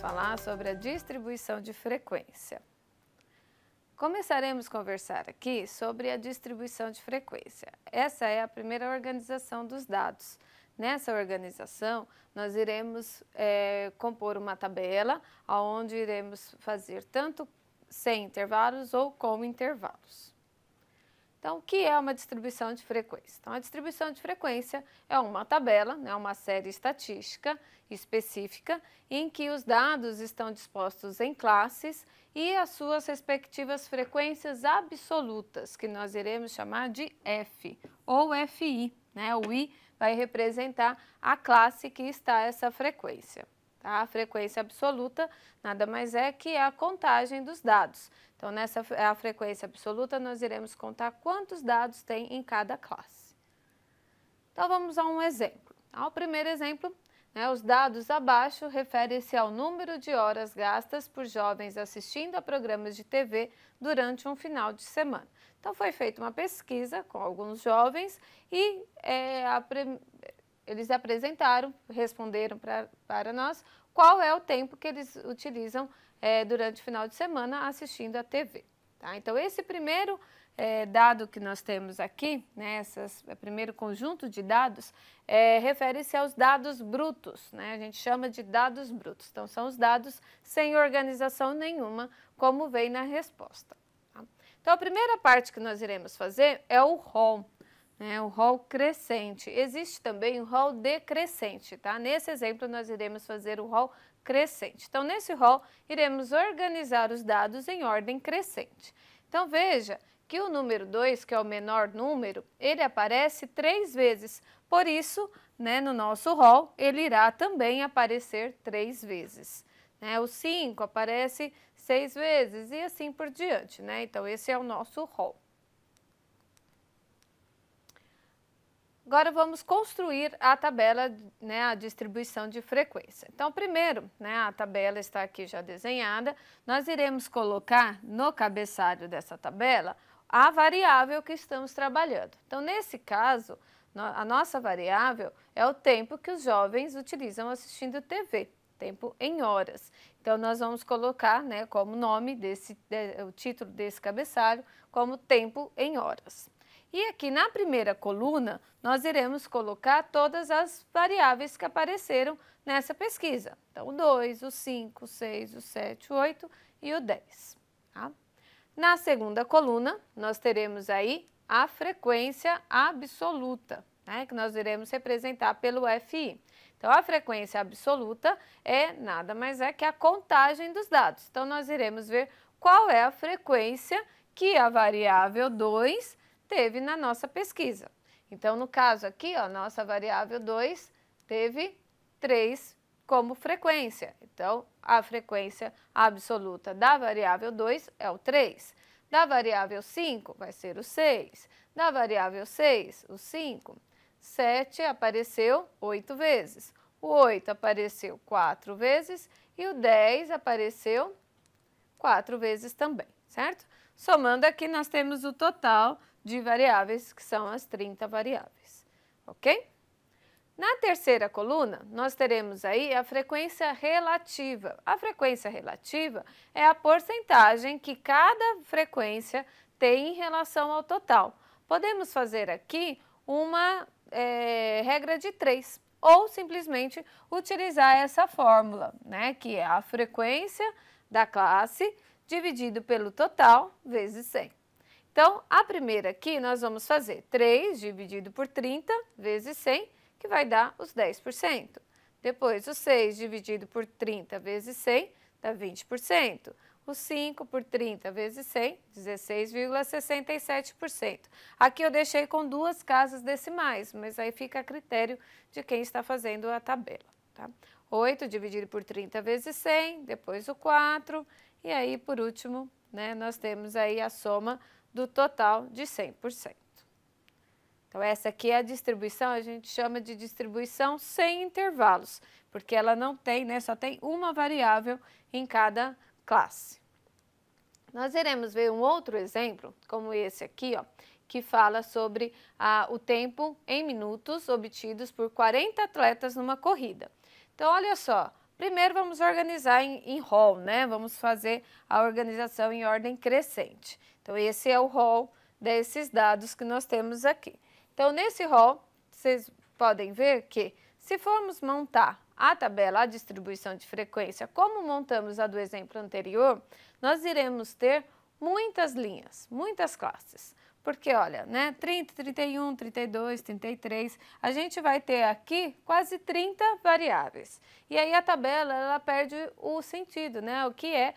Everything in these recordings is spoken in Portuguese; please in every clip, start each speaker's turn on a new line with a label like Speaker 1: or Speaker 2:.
Speaker 1: falar sobre a distribuição de frequência. Começaremos a conversar aqui sobre a distribuição de frequência. Essa é a primeira organização dos dados. Nessa organização, nós iremos é, compor uma tabela onde iremos fazer tanto sem intervalos ou com intervalos. Então, o que é uma distribuição de frequência? Então, a distribuição de frequência é uma tabela, né, uma série estatística específica em que os dados estão dispostos em classes e as suas respectivas frequências absolutas, que nós iremos chamar de F ou FI. Né? O I vai representar a classe que está essa frequência. Tá? A frequência absoluta nada mais é que a contagem dos dados. Então, nessa é a frequência absoluta, nós iremos contar quantos dados tem em cada classe. Então, vamos a um exemplo. Ao primeiro exemplo, né, os dados abaixo referem-se ao número de horas gastas por jovens assistindo a programas de TV durante um final de semana. Então, foi feita uma pesquisa com alguns jovens e é, a, eles apresentaram, responderam pra, para nós qual é o tempo que eles utilizam é, durante o final de semana assistindo a TV. Tá? Então, esse primeiro é, dado que nós temos aqui, né, essas, é, primeiro conjunto de dados, é, refere-se aos dados brutos, né, a gente chama de dados brutos. Então, são os dados sem organização nenhuma, como vem na resposta. Tá? Então, a primeira parte que nós iremos fazer é o ROM, né, o rol crescente. Existe também o rol decrescente, tá? Nesse exemplo, nós iremos fazer o rol crescente. Então, nesse rol, iremos organizar os dados em ordem crescente. Então, veja que o número 2, que é o menor número, ele aparece três vezes. Por isso, né, no nosso rol, ele irá também aparecer três vezes. Né? O 5 aparece seis vezes e assim por diante. Né? Então, esse é o nosso rol. Agora vamos construir a tabela, né, a distribuição de frequência. Então, primeiro, né, a tabela está aqui já desenhada, nós iremos colocar no cabeçalho dessa tabela a variável que estamos trabalhando. Então, nesse caso, a nossa variável é o tempo que os jovens utilizam assistindo TV, tempo em horas. Então, nós vamos colocar né, como nome, desse, o título desse cabeçalho, como tempo em horas. E aqui na primeira coluna, nós iremos colocar todas as variáveis que apareceram nessa pesquisa. Então, o 2, o 5, o 6, o 7, o 8 e o 10. Tá? Na segunda coluna, nós teremos aí a frequência absoluta, né, que nós iremos representar pelo FI. Então, a frequência absoluta é nada mais é que a contagem dos dados. Então, nós iremos ver qual é a frequência que a variável 2 teve na nossa pesquisa. Então, no caso aqui, ó, nossa variável 2 teve 3 como frequência. Então, a frequência absoluta da variável 2 é o 3. Da variável 5 vai ser o 6. Da variável 6, o 5. 7 apareceu 8 vezes. O 8 apareceu 4 vezes e o 10 apareceu 4 vezes também, certo? Somando aqui, nós temos o total de variáveis, que são as 30 variáveis, ok? Na terceira coluna, nós teremos aí a frequência relativa. A frequência relativa é a porcentagem que cada frequência tem em relação ao total. Podemos fazer aqui uma é, regra de 3 ou simplesmente utilizar essa fórmula, né, que é a frequência da classe dividido pelo total vezes 100. Então, a primeira aqui nós vamos fazer 3 dividido por 30 vezes 100, que vai dar os 10%. Depois, o 6 dividido por 30 vezes 100 dá 20%. O 5 por 30 vezes 100, 16,67%. Aqui eu deixei com duas casas decimais, mas aí fica a critério de quem está fazendo a tabela. Tá? 8 dividido por 30 vezes 100, depois o 4, e aí, por último, né, nós temos aí a soma do total de 100%. Então, essa aqui é a distribuição, a gente chama de distribuição sem intervalos, porque ela não tem, né, só tem uma variável em cada classe. Nós iremos ver um outro exemplo, como esse aqui, ó, que fala sobre ah, o tempo em minutos obtidos por 40 atletas numa corrida. Então, olha só, Primeiro vamos organizar em, em rol, né? Vamos fazer a organização em ordem crescente. Então esse é o rol desses dados que nós temos aqui. Então nesse rol, vocês podem ver que se formos montar a tabela, a distribuição de frequência, como montamos a do exemplo anterior, nós iremos ter muitas linhas, muitas classes. Porque, olha, né, 30, 31, 32, 33, a gente vai ter aqui quase 30 variáveis. E aí a tabela, ela perde o sentido, né, o que é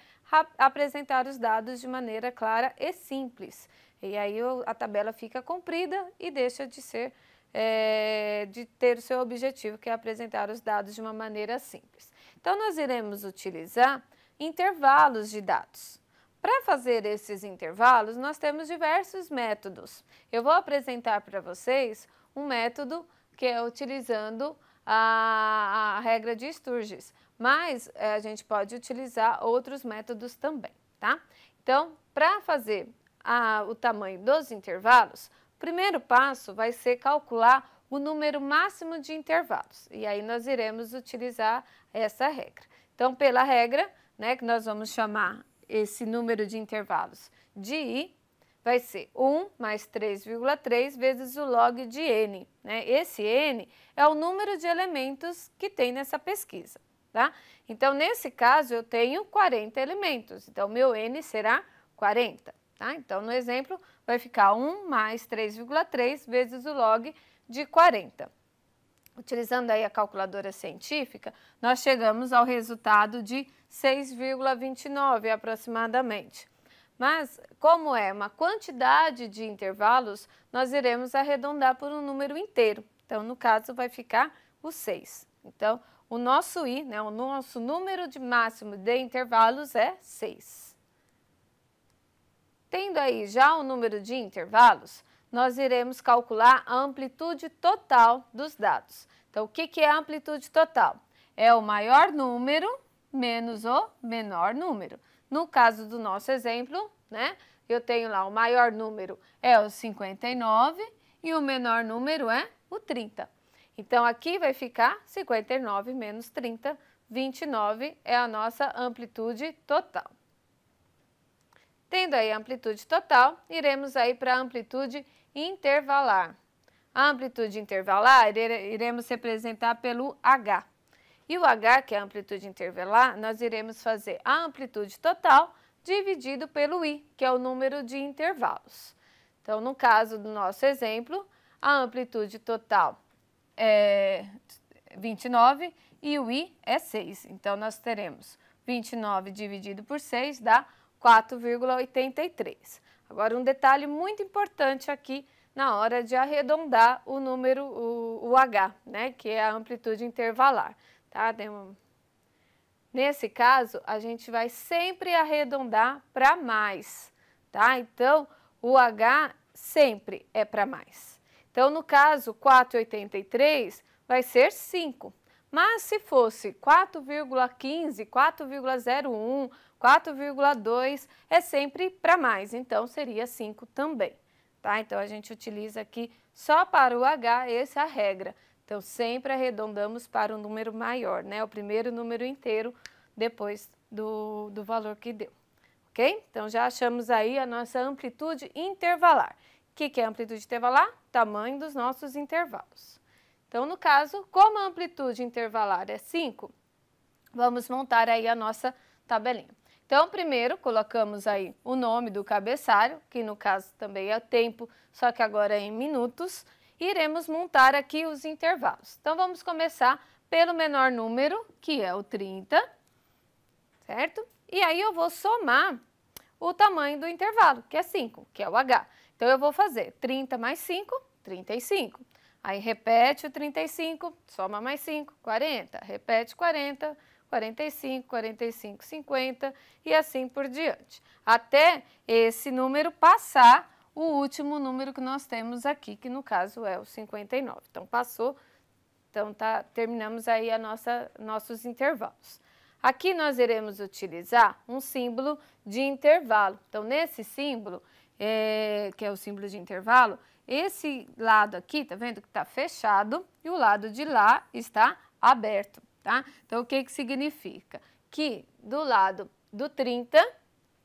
Speaker 1: apresentar os dados de maneira clara e simples. E aí a tabela fica comprida e deixa de ser, é, de ter o seu objetivo, que é apresentar os dados de uma maneira simples. Então, nós iremos utilizar intervalos de dados. Para fazer esses intervalos, nós temos diversos métodos. Eu vou apresentar para vocês um método que é utilizando a, a regra de Sturges, mas é, a gente pode utilizar outros métodos também, tá? Então, para fazer a, o tamanho dos intervalos, o primeiro passo vai ser calcular o número máximo de intervalos, e aí nós iremos utilizar essa regra. Então, pela regra, né, que nós vamos chamar esse número de intervalos de i vai ser 1 mais 3,3 vezes o log de n. Né? Esse n é o número de elementos que tem nessa pesquisa. Tá? Então, nesse caso, eu tenho 40 elementos, então meu n será 40. Tá? Então, no exemplo, vai ficar 1 mais 3,3 vezes o log de 40 utilizando aí a calculadora científica, nós chegamos ao resultado de 6,29 aproximadamente. Mas, como é uma quantidade de intervalos, nós iremos arredondar por um número inteiro. Então, no caso, vai ficar o 6. Então, o nosso i, né, o nosso número de máximo de intervalos é 6. Tendo aí já o número de intervalos, nós iremos calcular a amplitude total dos dados. Então, o que, é a amplitude total? É o maior número menos o menor número. No caso do nosso exemplo, né, eu tenho lá o maior número é o 59 e o menor número é o 30. Então, aqui vai ficar 59 menos 30, 29 é a nossa amplitude total. Tendo aí a amplitude total, iremos aí para a amplitude intervalar. A amplitude intervalar iremos representar pelo H. E o H, que é a amplitude intervalar, nós iremos fazer a amplitude total dividido pelo I, que é o número de intervalos. Então, no caso do nosso exemplo, a amplitude total é 29 e o I é 6. Então, nós teremos 29 dividido por 6 dá 4,83. Agora, um detalhe muito importante aqui na hora de arredondar o número, o, o H, né, que é a amplitude intervalar. Tá? Nesse caso, a gente vai sempre arredondar para mais, tá? Então, o H sempre é para mais. Então, no caso, 4,83 vai ser 5. Mas se fosse 4,15, 4,01, 4,2 é sempre para mais, então seria 5 também. Tá? Então, a gente utiliza aqui só para o H essa é regra. Então, sempre arredondamos para o um número maior, né? O primeiro número inteiro depois do, do valor que deu, ok? Então, já achamos aí a nossa amplitude intervalar. O que, que é amplitude intervalar? Tamanho dos nossos intervalos. Então, no caso, como a amplitude intervalar é 5, vamos montar aí a nossa tabelinha. Então, primeiro colocamos aí o nome do cabeçalho, que no caso também é tempo, só que agora é em minutos. E iremos montar aqui os intervalos. Então, vamos começar pelo menor número, que é o 30, certo? E aí eu vou somar o tamanho do intervalo, que é 5, que é o H. Então, eu vou fazer 30 mais 5, 35. Aí repete o 35, soma mais 5, 40. Repete 40, 45, 45, 50 e assim por diante. Até esse número passar o último número que nós temos aqui, que no caso é o 59. Então passou, então tá, terminamos aí a nossa, nossos intervalos. Aqui nós iremos utilizar um símbolo de intervalo. Então nesse símbolo, é, que é o símbolo de intervalo, esse lado aqui, tá vendo que está fechado e o lado de lá está aberto, tá? Então, o que que significa? Que do lado do 30,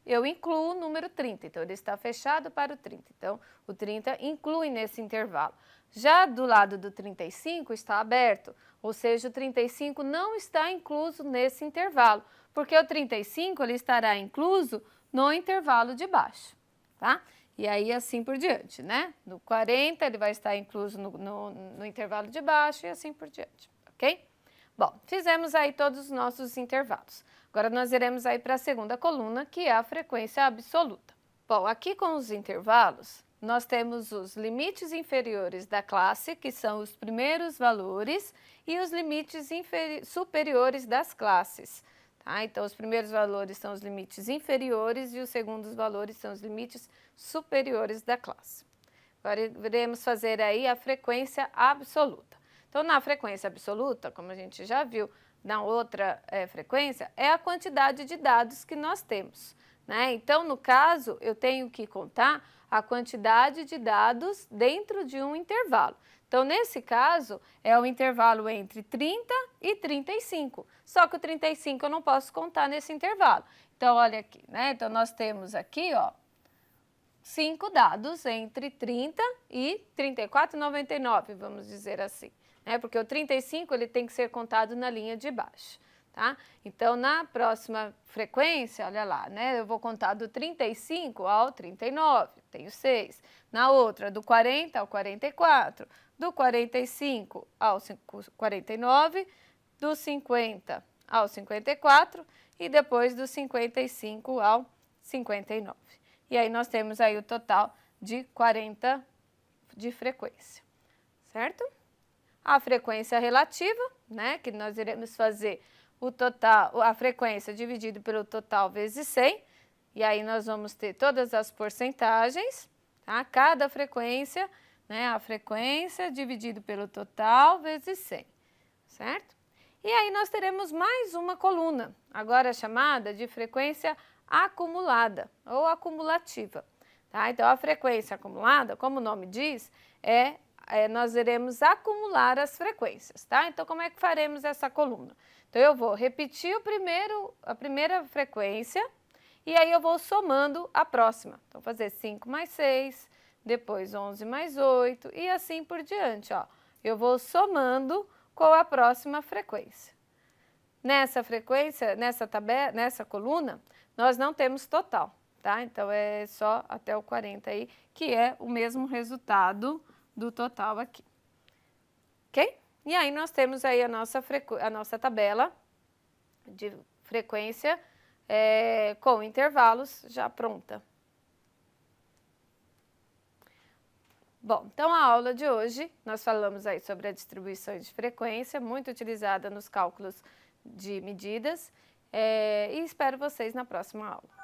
Speaker 1: eu incluo o número 30, então ele está fechado para o 30. Então, o 30 inclui nesse intervalo. Já do lado do 35 está aberto, ou seja, o 35 não está incluso nesse intervalo, porque o 35 ele estará incluso no intervalo de baixo, tá? E aí assim por diante, né? No 40 ele vai estar incluso no, no, no intervalo de baixo e assim por diante, ok? Bom, fizemos aí todos os nossos intervalos. Agora nós iremos aí para a segunda coluna, que é a frequência absoluta. Bom, aqui com os intervalos, nós temos os limites inferiores da classe, que são os primeiros valores, e os limites superiores das classes, ah, então, os primeiros valores são os limites inferiores e os segundos valores são os limites superiores da classe. Agora, iremos fazer aí a frequência absoluta. Então, na frequência absoluta, como a gente já viu na outra é, frequência, é a quantidade de dados que nós temos. Né? Então, no caso, eu tenho que contar a quantidade de dados dentro de um intervalo. Então, nesse caso, é o intervalo entre 30 e 35. Só que o 35 eu não posso contar nesse intervalo. Então, olha aqui, né? Então, nós temos aqui, ó, cinco dados entre 30 e 34,99, vamos dizer assim. Né? Porque o 35 ele tem que ser contado na linha de baixo. Tá? Então, na próxima frequência, olha lá, né? Eu vou contar do 35 ao 39, tenho 6. Na outra, do 40 ao 44, do 45 ao 49, do 50 ao 54 e depois do 55 ao 59. E aí nós temos aí o total de 40 de frequência, certo? A frequência relativa, né, que nós iremos fazer o total, a frequência dividido pelo total vezes 100, e aí nós vamos ter todas as porcentagens, tá? Cada frequência né? A frequência dividido pelo total vezes 100, certo? E aí nós teremos mais uma coluna, agora chamada de frequência acumulada ou acumulativa. Tá? Então, a frequência acumulada, como o nome diz, é, é, nós iremos acumular as frequências. Tá? Então, como é que faremos essa coluna? Então, eu vou repetir o primeiro, a primeira frequência e aí eu vou somando a próxima. Então, fazer 5 mais 6, depois 11 mais 8 e assim por diante. Ó. Eu vou somando com a próxima frequência. Nessa frequência, nessa tabela, nessa coluna, nós não temos total, tá? Então é só até o 40 aí, que é o mesmo resultado do total aqui. OK? E aí nós temos aí a nossa a nossa tabela de frequência é, com intervalos já pronta. Bom, então a aula de hoje nós falamos aí sobre a distribuição de frequência, muito utilizada nos cálculos de medidas, é, e espero vocês na próxima aula.